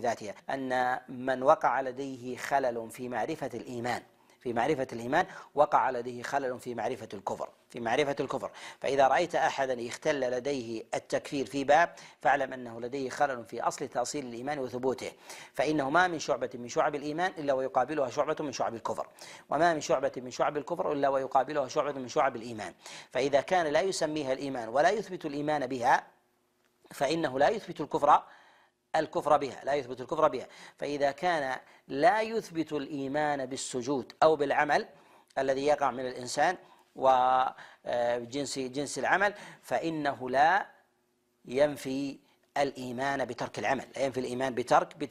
بذاتها أن من وقع لديه خلل في معرفة الإيمان في معرفة الإيمان وقع لديه خلل في معرفة الكفر في معرفة الكفر فإذا رأيت أحدا يختل لديه التكفير في باب فاعلم أنه لديه خلل في أصل تأصيل الإيمان وثبوته فإنه ما من شعبة من شعب الإيمان إلا ويقابلها شعبة من شعب الكفر وما من شعبة من شعب الكفر إلا ويقابلها شعبة من شعب الإيمان فإذا كان لا يسميها الإيمان ولا يثبت الإيمان بها فإنه لا يثبت الكفر الكفر بها لا يثبت الكفر بها فإذا كان لا يثبت الإيمان بالسجود أو بالعمل الذي يقع من الإنسان وجنس آه، جنس العمل فإنه لا ينفي الإيمان بترك العمل لا ينفي الإيمان بترك